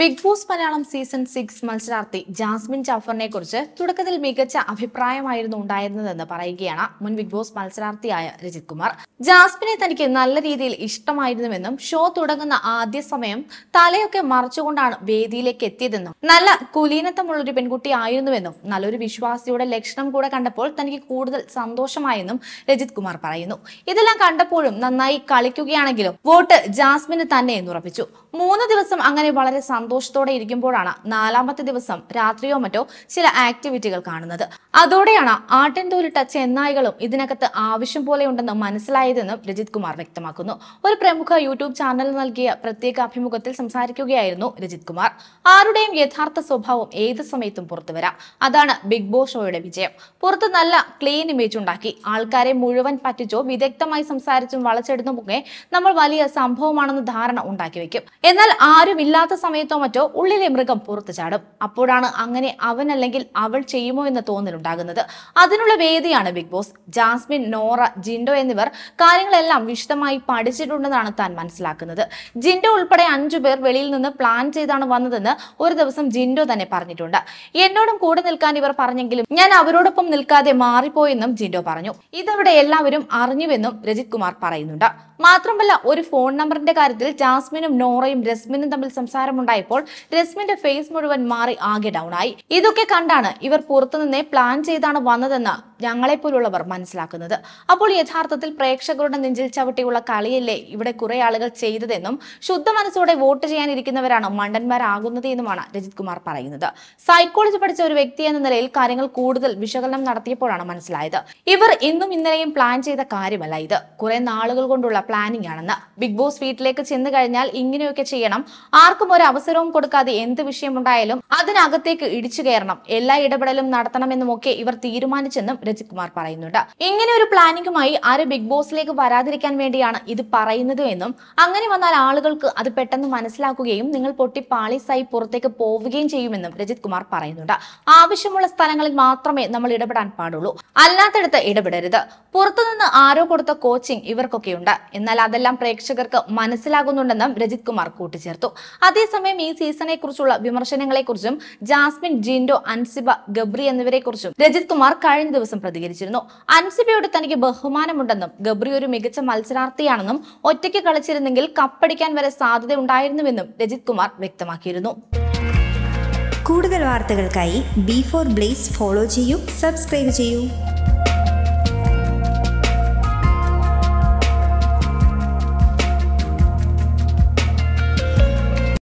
big Boss Malayalam season six മത്സരാർത്ഥി ജാസ്മിൻ ജാഫറിനെ കുറിച്ച് തുടക്കത്തിൽ മികച്ച അഭിപ്രായമായിരുന്നു ഉണ്ടായിരുന്നതെന്ന് പറയുകയാണ് മുൻ ബിഗ് ബോസ് മത്സരാർത്ഥിയായ രജിത് കുമാർ ജാസ്മിനെ തനിക്ക് നല്ല രീതിയിൽ ഇഷ്ടമായിരുന്നുവെന്നും ഷോ തുടങ്ങുന്ന ആദ്യ സമയം തലയൊക്കെ മറച്ചുകൊണ്ടാണ് വേദിയിലേക്ക് എത്തിയതെന്നും നല്ല ഒരു പെൺകുട്ടി ആയിരുന്നുവെന്നും നല്ലൊരു വിശ്വാസിയുടെ ലക്ഷണം കൂടെ കണ്ടപ്പോൾ തനിക്ക് കൂടുതൽ സന്തോഷമായെന്നും രജിത് കുമാർ പറയുന്നു ഇതെല്ലാം കണ്ടപ്പോഴും നന്നായി കളിക്കുകയാണെങ്കിലും വോട്ട് ജാസ്മിന് തന്നെ എന്നുറപ്പിച്ചു മൂന്ന് ദിവസം അങ്ങനെ വളരെ സന്തോഷത്തോടെ ഇരിക്കുമ്പോഴാണ് നാലാമത്തെ ദിവസം രാത്രിയോ മറ്റോ ചില ആക്ടിവിറ്റികൾ കാണുന്നത് അതോടെയാണ് ആട്ടിൻതോലിട്ട ചെന്നായികളും ഇതിനകത്ത് ആവശ്യം പോലെ ഉണ്ടെന്ന് മനസ്സിലായതെന്നും രജിത് കുമാർ വ്യക്തമാക്കുന്നു ഒരു പ്രമുഖ യൂട്യൂബ് ചാനൽ നൽകിയ പ്രത്യേക അഭിമുഖത്തിൽ സംസാരിക്കുകയായിരുന്നു രജിത് കുമാർ ആരുടെയും യഥാർത്ഥ സ്വഭാവം ഏത് സമയത്തും പുറത്തുവരാം അതാണ് ബിഗ് ബോസ് ഷോയുടെ വിജയം പുറത്ത് നല്ല ക്ലീൻ ഇമേജ് ഉണ്ടാക്കി ആൾക്കാരെ മുഴുവൻ പറ്റിച്ചോ വിദഗ്ധമായി സംസാരിച്ചും വളച്ചെടുത്തുമൊക്കെ നമ്മൾ വലിയ സംഭവമാണെന്ന് ധാരണ ഉണ്ടാക്കി വെക്കും എന്നാൽ ആരും ഇല്ലാത്ത സമയത്ത് സമയത്തോ മറ്റോ ഉള്ളിലെ മൃഗം പുറത്തു ചാടും അപ്പോഴാണ് അങ്ങനെ അവൻ അല്ലെങ്കിൽ അവൾ ചെയ്യുമോ എന്ന തോന്നലുണ്ടാകുന്നത് അതിനുള്ള വേദിയാണ് ബിഗ് ബോസ് ജാസ്മിൻ നോറ ജിൻഡോ എന്നിവർ കാര്യങ്ങളെല്ലാം വിശദമായി പഠിച്ചിട്ടുണ്ടെന്നാണ് താൻ മനസ്സിലാക്കുന്നത് ജിൻഡോ ഉൾപ്പെടെ അഞ്ചു പേർ വെളിയിൽ നിന്ന് പ്ലാൻ ചെയ്താണ് വന്നതെന്ന് ഒരു ദിവസം ജിൻഡോ തന്നെ പറഞ്ഞിട്ടുണ്ട് എന്നോടും കൂടെ നിൽക്കാൻ ഇവർ പറഞ്ഞെങ്കിലും ഞാൻ അവരോടൊപ്പം നിൽക്കാതെ മാറിപ്പോയെന്നും ജിൻഡോ പറഞ്ഞു ഇതവിടെ എല്ലാവരും അറിഞ്ഞുവെന്നും രജിത് കുമാർ പറയുന്നുണ്ട് മാത്രമല്ല ഒരു ഫോൺ നമ്പറിന്റെ കാര്യത്തിൽ ജാസ്മിനും നോറയും രസ്മിനും തമ്മിൽ സംസാരമുണ്ടായി മനസ്സിലായപ്പോൾ രസ്മിന്റെ ഫേസ് മുഴുവൻ മാറി ആകെ ഡൗൺ ആയി ഇതൊക്കെ കണ്ടാണ് ഇവർ പുറത്തുനിന്നേ പ്ലാൻ ചെയ്താണ് വന്നതെന്ന് ഞങ്ങളെപ്പോലുള്ളവർ മനസ്സിലാക്കുന്നത് അപ്പോൾ യഥാർത്ഥത്തിൽ പ്രേക്ഷകരുടെ നെഞ്ചിൽ ചവിട്ടിയുള്ള കളിയല്ലേ ഇവിടെ കുറെ ആളുകൾ ചെയ്തതെന്നും ശുദ്ധ മനസ്സോടെ വോട്ട് ചെയ്യാനിരിക്കുന്നവരാണ് മണ്ടന്മാരാകുന്നത് എന്നുമാണ് രജിത് കുമാർ പറയുന്നത് സൈക്കോളജി പഠിച്ച ഒരു വ്യക്തി എന്ന നിലയിൽ കാര്യങ്ങൾ കൂടുതൽ വിശകലനം നടത്തിയപ്പോഴാണ് മനസ്സിലായത് ഇവർ ഇന്നും ഇന്നലെയും പ്ലാൻ ചെയ്ത കാര്യമല്ല ഇത് കുറെ നാളുകൾ കൊണ്ടുള്ള പ്ലാനിംഗ് ആണെന്ന് ബിഗ് ബോസ് വീട്ടിലേക്ക് ചെന്ന് കഴിഞ്ഞാൽ ഇങ്ങനെയൊക്കെ ചെയ്യണം ആർക്കും ഒരു അവസരം അവസരവും കൊടുക്കാതെ എന്ത് വിഷയമുണ്ടായാലും അതിനകത്തേക്ക് ഇടിച്ചു കയറണം എല്ലാ ഇടപെടലും നടത്തണമെന്നുമൊക്കെ ഇവർ തീരുമാനിച്ചെന്നും രജിത് കുമാർ പറയുന്നുണ്ട് ഇങ്ങനെ ഒരു പ്ലാനിങ്ങുമായി ആര് ബിഗ് ബോസിലേക്ക് വരാതിരിക്കാൻ വേണ്ടിയാണ് ഇത് പറയുന്നത് എന്നും അങ്ങനെ വന്നാൽ ആളുകൾക്ക് അത് പെട്ടെന്ന് മനസ്സിലാക്കുകയും നിങ്ങൾ പൊട്ടി പാളിസായി പുറത്തേക്ക് പോവുകയും ചെയ്യുമെന്നും രജിത് കുമാർ പറയുന്നുണ്ട് ആവശ്യമുള്ള സ്ഥലങ്ങളിൽ മാത്രമേ നമ്മൾ ഇടപെടാൻ പാടുള്ളൂ അല്ലാത്തടത്ത് ഇടപെടരുത് പുറത്തുനിന്ന് ആരോ കൊടുത്ത കോച്ചിങ് ഇവർക്കൊക്കെയുണ്ട് എന്നാൽ അതെല്ലാം പ്രേക്ഷകർക്ക് മനസ്സിലാകുന്നുണ്ടെന്നും രജിത് കുമാർ കൂട്ടിച്ചേർത്തു അതേസമയം അതേസമയം ഈ സീസണെ കുറിച്ചുള്ള വിമർശനങ്ങളെക്കുറിച്ചും ജാസ്മിൻ ജിൻഡോ അൻസിബ ഗബ്രി എന്നിവരെക്കുറിച്ചും രജിത് കുമാർ കഴിഞ്ഞ ദിവസം പ്രതികരിച്ചിരുന്നു അൻസിബയോട് തനിക്ക് ബഹുമാനമുണ്ടെന്നും ഗബ്രി ഒരു മികച്ച മത്സരാർത്ഥിയാണെന്നും ഒറ്റയ്ക്ക് കളിച്ചിരുന്നെങ്കിൽ കപ്പടിക്കാൻ വരെ സാധ്യതയുണ്ടായിരുന്നുവെന്നും രജിത് കുമാർ വ്യക്തമാക്കിയിരുന്നു കൂടുതൽ വാർത്തകൾക്കായി ബി ഫോർ ബ്ലേസ് ഫോളോ ചെയ്യൂ സബ്സ്ക്രൈബ് ചെയ്യൂ